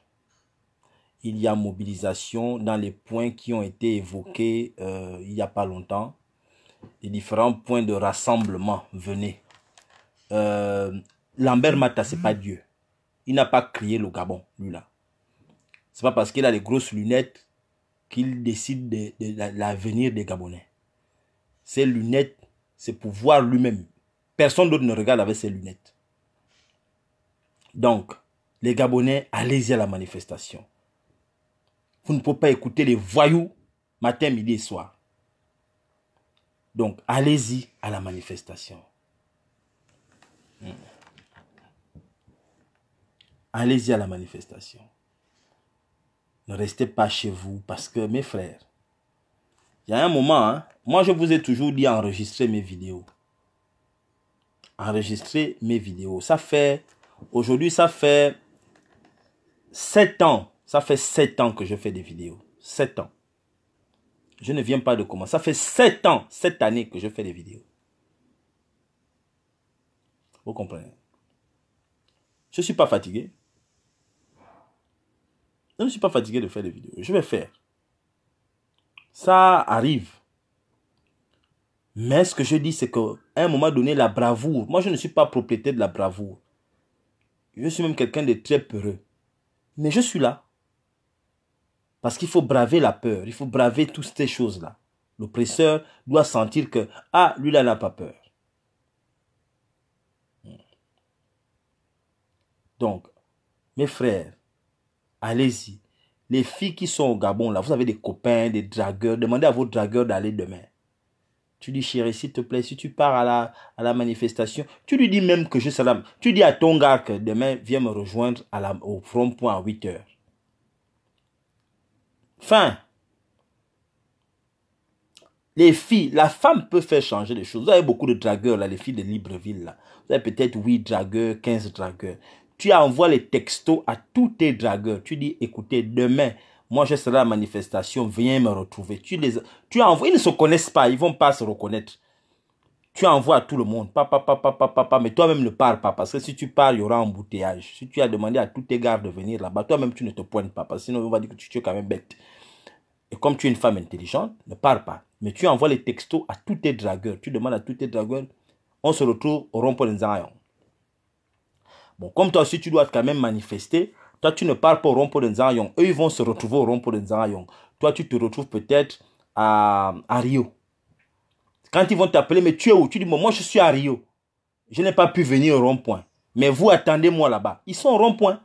Il y a mobilisation dans les points qui ont été évoqués euh, il n'y a pas longtemps. Les différents points de rassemblement, venez. Euh, Lambert Mata, n'est pas Dieu. Il n'a pas crié le Gabon, lui là n'est pas parce qu'il a les grosses lunettes qu'il décide de, l'avenir des Gabonais. Ces lunettes, c'est pour voir lui-même. Personne d'autre ne regarde avec ses lunettes. Donc, les Gabonais, allez-y à la manifestation. Vous ne pouvez pas écouter les voyous matin, midi et soir. Donc, allez-y à la manifestation. Allez-y à la manifestation. Ne restez pas chez vous parce que mes frères, il y a un moment, hein, moi je vous ai toujours dit enregistrer mes vidéos. Enregistrer mes vidéos. Ça fait, aujourd'hui ça fait 7 ans. Ça fait 7 ans que je fais des vidéos. 7 ans. Je ne viens pas de commencer. Ça fait 7 ans, 7 années que je fais des vidéos. Vous comprenez Je ne suis pas fatigué. Je ne suis pas fatigué de faire des vidéos. Je vais faire. Ça arrive. Mais ce que je dis, c'est qu'à un moment donné, la bravoure, moi je ne suis pas propriétaire de la bravoure. Je suis même quelqu'un de très peureux. Mais je suis là. Parce qu'il faut braver la peur, il faut braver toutes ces choses-là. L'oppresseur doit sentir que, ah, lui-là il n'a pas peur. Hmm. Donc, mes frères, Allez-y. Les filles qui sont au Gabon, là, vous avez des copains, des dragueurs. Demandez à vos dragueurs d'aller demain. Tu dis, chérie, s'il te plaît, si tu pars à la, à la manifestation, tu lui dis même que je salame. Tu dis à ton gars que demain, viens me rejoindre à au front point à 8 heures. Fin. Les filles, la femme peut faire changer les choses. Vous avez beaucoup de dragueurs, là, les filles de Libreville, là. Vous avez peut-être 8 dragueurs, 15 dragueurs tu envoies les textos à tous tes dragueurs. Tu dis, écoutez, demain, moi je serai à la manifestation, viens me retrouver. Tu les, tu envoies, ils ne se connaissent pas, ils vont pas se reconnaître. Tu envoies à tout le monde, papa, papa, papa, papa, mais toi-même ne pars pas, parce que si tu parles il y aura embouteillage. Si tu as demandé à tous tes gars de venir là-bas, toi-même tu ne te pointes pas, parce que sinon on va dire que tu, es quand même bête. Et comme tu es une femme intelligente, ne parle pas. Mais tu envoies les textos à tous tes dragueurs. Tu demandes à tous tes dragueurs, on se retrouve au rond-point des Bon, comme toi aussi, tu dois quand même manifester. Toi, tu ne parles pas au rond-point de Nzangayong. Eux, ils vont se retrouver au rond-point de Nzangayong. Toi, tu te retrouves peut-être à, Rio. Quand ils vont t'appeler, mais tu es où Tu dis, moi, je suis à Rio. Je n'ai pas pu venir au rond-point. Mais vous, attendez-moi là-bas. Ils sont au rond-point.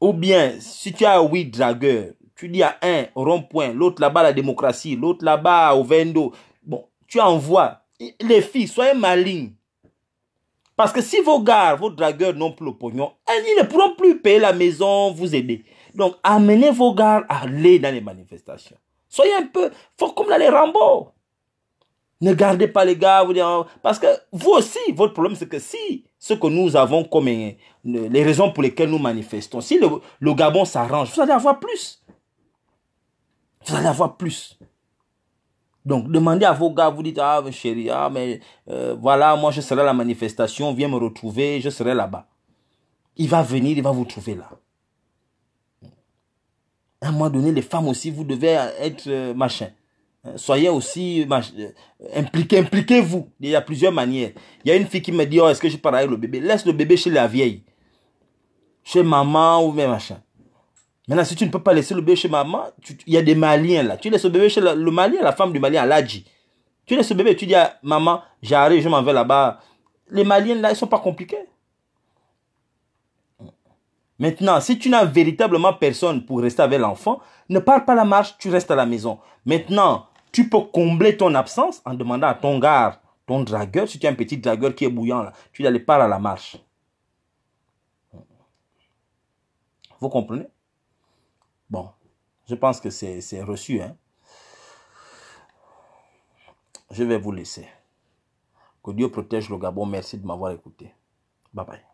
Ou bien, si tu as huit dragueurs, tu dis à un au rond-point, l'autre là-bas la démocratie, l'autre là-bas au vendo. Bon, tu envoies. Les filles, soyez malignes. Parce que si vos gars, vos dragueurs n'ont plus le pognon, ils ne pourront plus payer la maison, vous aider. Donc, amenez vos gars à aller dans les manifestations. Soyez un peu, faut comme dans les Rambo. Ne gardez pas les gars, vous hein. parce que vous aussi, votre problème, c'est que si ce que nous avons comme hein, les raisons pour lesquelles nous manifestons, si le Gabon s'arrange, vous allez avoir plus. Vous allez avoir plus. Donc, demandez à vos gars, vous dites, ah, chérie, ah, mais euh, voilà, moi, je serai à la manifestation, viens me retrouver, je serai là-bas. Il va venir, il va vous trouver là. À un moment donné, les femmes aussi, vous devez être euh, machin. Euh, soyez aussi impliqués, impliquez-vous. Il y a plusieurs manières. Il y a une fille qui me dit, oh, est-ce que je pars avec le bébé Laisse le bébé chez la vieille. Chez maman ou mes machin. Maintenant, si tu ne peux pas laisser le bébé chez maman, il y a des Maliens là. Tu laisses le bébé chez le Malien, la femme du Malien, à Tu laisses le bébé, tu dis à maman, j'arrive, je m'en vais là-bas. Les Maliens là, ils ne sont pas compliqués. Maintenant, si tu n'as véritablement personne pour rester avec l'enfant, ne pars pas à la marche, tu restes à la maison. Maintenant, tu peux combler ton absence en demandant à ton gars, ton dragueur, si tu as un petit dragueur qui est bouillant là, tu aller pas à la marche. Vous comprenez Bon, je pense que c'est reçu. Hein. Je vais vous laisser. Que Dieu protège le Gabon. Merci de m'avoir écouté. Bye bye.